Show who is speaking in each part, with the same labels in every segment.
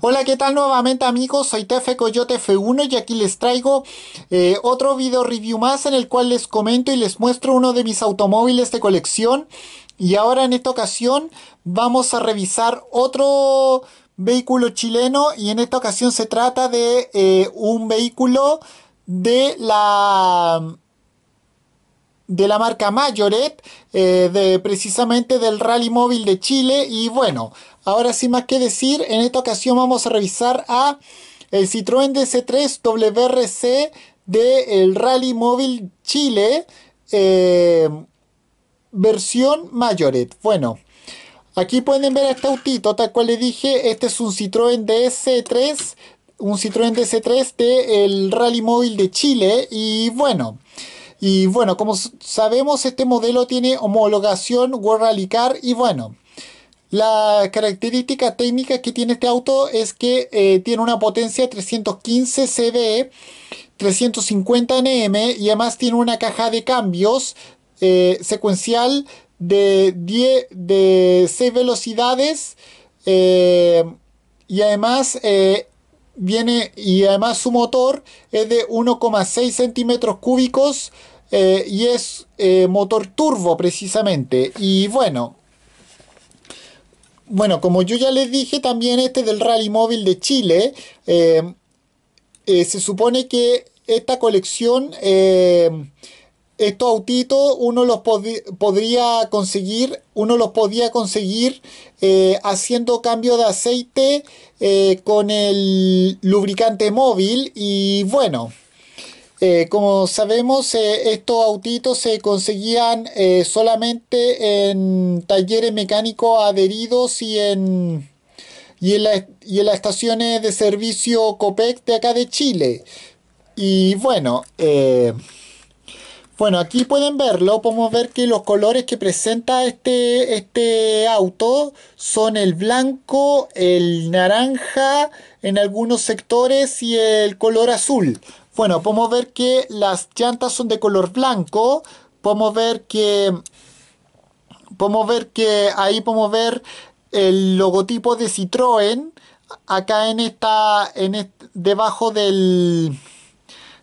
Speaker 1: Hola, ¿qué tal nuevamente amigos? Soy Tefe Coyote F1 y aquí les traigo eh, otro video review más en el cual les comento y les muestro uno de mis automóviles de colección. Y ahora en esta ocasión vamos a revisar otro vehículo chileno y en esta ocasión se trata de eh, un vehículo de la de la marca Mayoret, eh, de, precisamente del Rally Móvil de Chile y bueno, Ahora sin más que decir, en esta ocasión vamos a revisar a el Citroën DC3 WRC del Rally Móvil Chile eh, versión Mayoret. Bueno, aquí pueden ver este autito, tal cual le dije, este es un Citroën ds 3 un Citroën ds 3 del Rally Móvil de Chile y bueno... Y bueno, como sabemos, este modelo tiene homologación World Rally Car y bueno, la característica técnica que tiene este auto es que eh, tiene una potencia 315 CV, 350 NM y además tiene una caja de cambios eh, secuencial de, 10, de 6 velocidades eh, y además viene y además su motor es de 1,6 centímetros cúbicos y es motor turbo precisamente y bueno bueno, como yo ya les dije, también este del Rally Móvil de Chile, eh, eh, se supone que esta colección, eh, estos autitos, uno los podría conseguir, uno los podía conseguir haciendo cambio de aceite con el lubricante móvil y bueno, eh, como sabemos, eh, estos autitos se conseguían eh, solamente en talleres mecánicos adheridos y en, y en, las estaciones de servicio COPEC de acá de Chile. Y bueno, bueno, aquí pueden verlo, podemos ver que los colores que presenta este, este auto son el blanco, el naranja en algunos sectores y el color azul. Bueno, podemos ver que las llantas son de color blanco. Podemos ver que... Podemos ver que ahí podemos ver el logotipo de Citroën. Acá en esta... debajo del...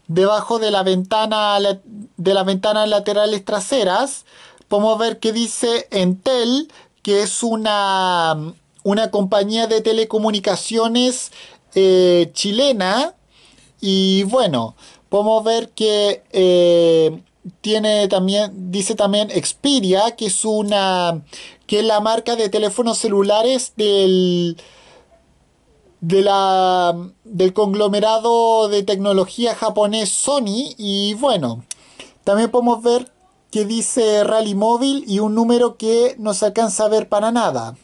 Speaker 1: Debajo de la ventana de las ventanas laterales traseras. Podemos ver que dice Entel, que es una, una compañía de telecomunicaciones eh, chilena y bueno, podemos ver que eh, tiene también, dice también Xperia, que es una, que es la marca de teléfonos celulares del, de la, del conglomerado de tecnología japonés Sony. Y bueno, también podemos ver que dice Rally Móvil y un número que no se alcanza a ver para nada.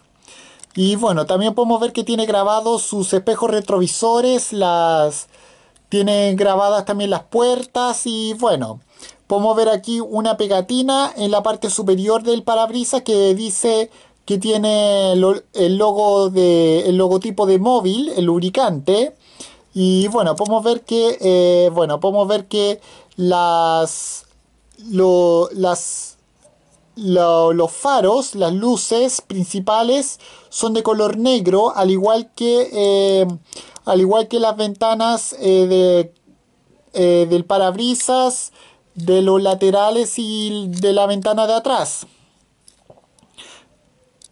Speaker 1: Y bueno, también podemos ver que tiene grabados sus espejos retrovisores, las, tiene grabadas también las puertas y bueno, podemos ver aquí una pegatina en la parte superior del parabrisas que dice que tiene el logo de el logotipo de móvil, el lubricante. Y bueno, podemos ver que eh, bueno, podemos ver que las lo, las los faros, las luces principales son de color negro, al igual que, eh, al igual que las ventanas eh, de, eh, del parabrisas, de los laterales y de la ventana de atrás.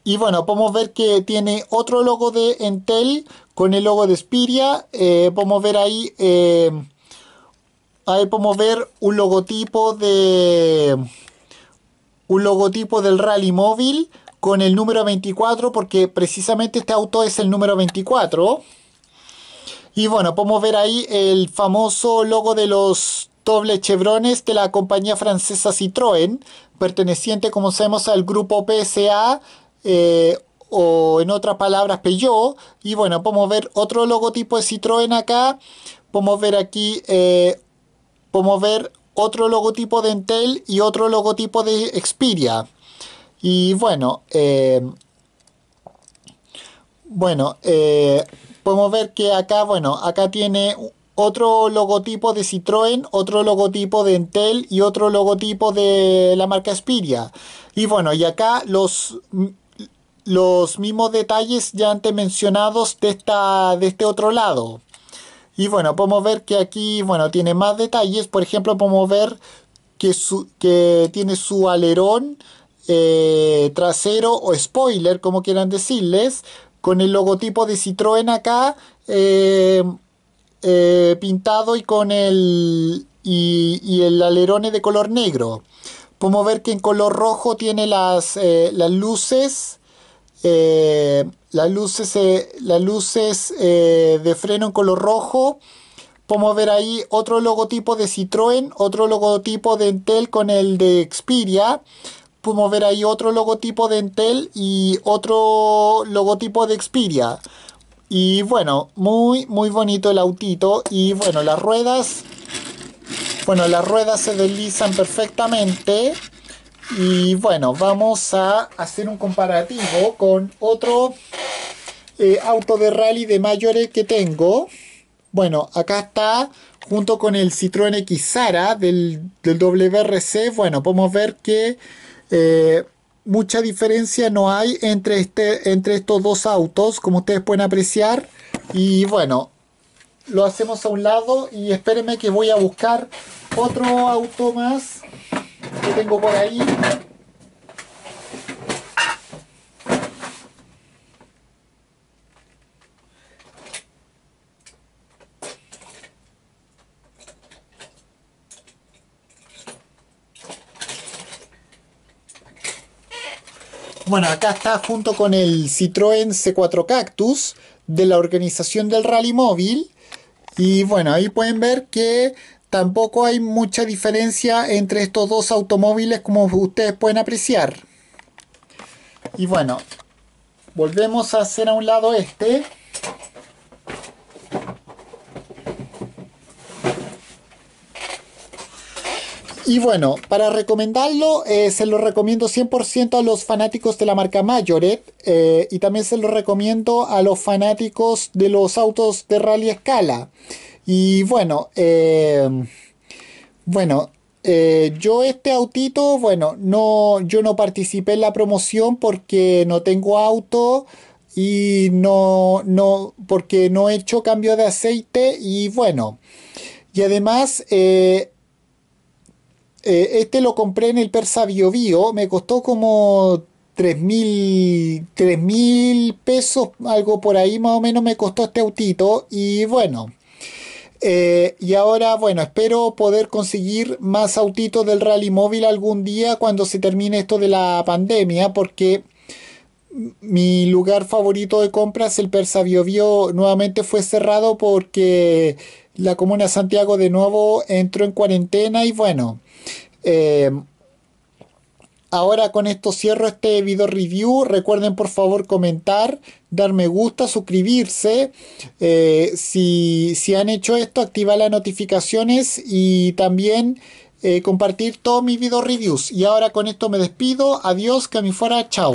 Speaker 1: Y bueno, podemos ver que tiene otro logo de Entel con el logo de Spiria. podemos ver ahí, ahí podemos ver un logotipo de un logotipo del rally móvil con el número 24 porque precisamente este auto es el número 24. Y bueno, podemos ver ahí el famoso logo de los dobles chevrones de la compañía francesa Citroën, perteneciente como sabemos al grupo PSA eh, o en otras palabras Peugeot. Y bueno, podemos ver otro logotipo de Citroën acá, podemos ver aquí, eh, podemos ver otro logotipo de Entel y otro logotipo de Expedia. Y bueno, eh, bueno, eh, podemos ver que acá, bueno, acá tiene otro logotipo de Citroën, otro logotipo de Entel y otro logotipo de la marca Xperia. Y bueno, y acá los, los mismos detalles ya antes mencionados de, esta, de este otro lado. Y bueno, podemos ver que aquí, bueno, tiene más detalles. Por ejemplo, podemos ver que, que tiene su alerón eh, trasero o spoiler, como quieran decirles, con el logotipo de Citroën acá eh, eh, pintado y con el y, el alerone de color negro. Podemos ver que en color rojo tiene las, las luces eh, las luces, eh, las luces eh, de freno en color rojo. Podemos ver ahí otro logotipo de Citroën, otro logotipo de Entel con el de Xperia. Podemos ver ahí otro logotipo de Entel y otro logotipo de Xperia. Y bueno, muy muy bonito el autito. Y bueno, las ruedas. Bueno, las ruedas se deslizan perfectamente. Y bueno, vamos a hacer un comparativo con otro eh, auto de rally de mayores que tengo. Bueno, acá está junto con el Citroën Xara del, del WRC. Bueno, podemos ver que eh, mucha diferencia no hay entre, este, entre estos dos autos, como ustedes pueden apreciar. Y bueno, lo hacemos a un lado y espérenme que voy a buscar otro auto más que tengo por ahí. Bueno, acá está junto con el Citroën C4 Cactus de la organización del Rally Móvil. Y bueno, ahí pueden ver que Tampoco hay mucha diferencia entre estos dos automóviles como ustedes pueden apreciar. Y bueno, volvemos a hacer a un lado este. Y bueno, para recomendarlo, eh, se lo recomiendo 100% a los fanáticos de la marca Mayoret eh, y también se lo recomiendo a los fanáticos de los autos de rally escala. Y bueno, eh, bueno, eh, yo este autito, bueno, no, yo no participé en la promoción porque no tengo auto y no, no, porque no he hecho cambio de aceite y bueno, y además, eh, este lo compré en el Persa Bio, Bio me costó como 3 mil pesos, algo por ahí más o menos me costó este autito y bueno. Eh, y ahora, bueno, espero poder conseguir más autitos del rally móvil algún día cuando se termine esto de la pandemia, porque mi lugar favorito de compras, el Persa Bio, Bio nuevamente fue cerrado porque la comuna Santiago de nuevo entró en cuarentena y bueno, eh, Ahora con esto cierro este video review. Recuerden por favor comentar, dar me gusta, suscribirse. Eh, si, si, han hecho esto, activar las notificaciones y también eh, compartir todos mis video reviews. Y ahora con esto me despido. Adiós, que a fuera. Chao.